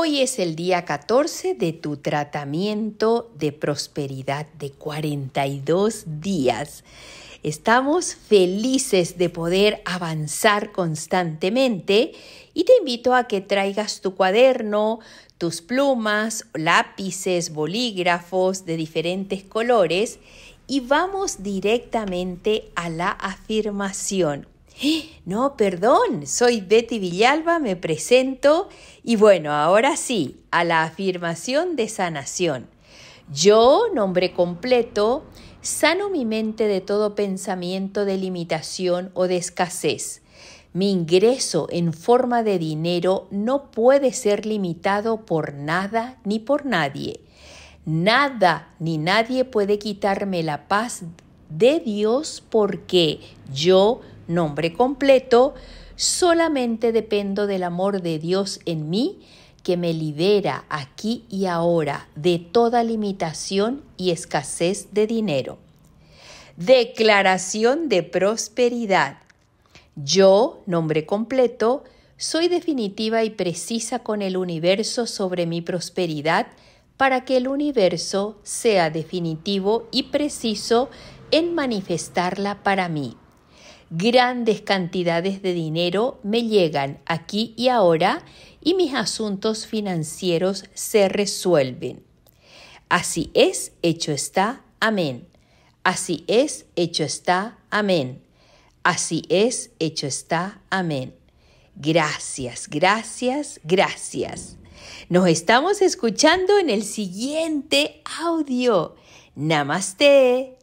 Hoy es el día 14 de tu tratamiento de prosperidad de 42 días. Estamos felices de poder avanzar constantemente y te invito a que traigas tu cuaderno, tus plumas, lápices, bolígrafos de diferentes colores y vamos directamente a la afirmación. ¡Eh! no, perdón, soy Betty Villalba, me presento y bueno, ahora sí, a la afirmación de sanación. Yo, nombre completo, sano mi mente de todo pensamiento de limitación o de escasez. Mi ingreso en forma de dinero no puede ser limitado por nada ni por nadie. Nada ni nadie puede quitarme la paz de Dios porque yo nombre completo, solamente dependo del amor de Dios en mí que me libera aquí y ahora de toda limitación y escasez de dinero. Declaración de prosperidad. Yo, nombre completo, soy definitiva y precisa con el universo sobre mi prosperidad para que el universo sea definitivo y preciso en manifestarla para mí grandes cantidades de dinero me llegan aquí y ahora y mis asuntos financieros se resuelven. Así es, hecho está, amén. Así es, hecho está, amén. Así es, hecho está, amén. Gracias, gracias, gracias. Nos estamos escuchando en el siguiente audio. Namaste.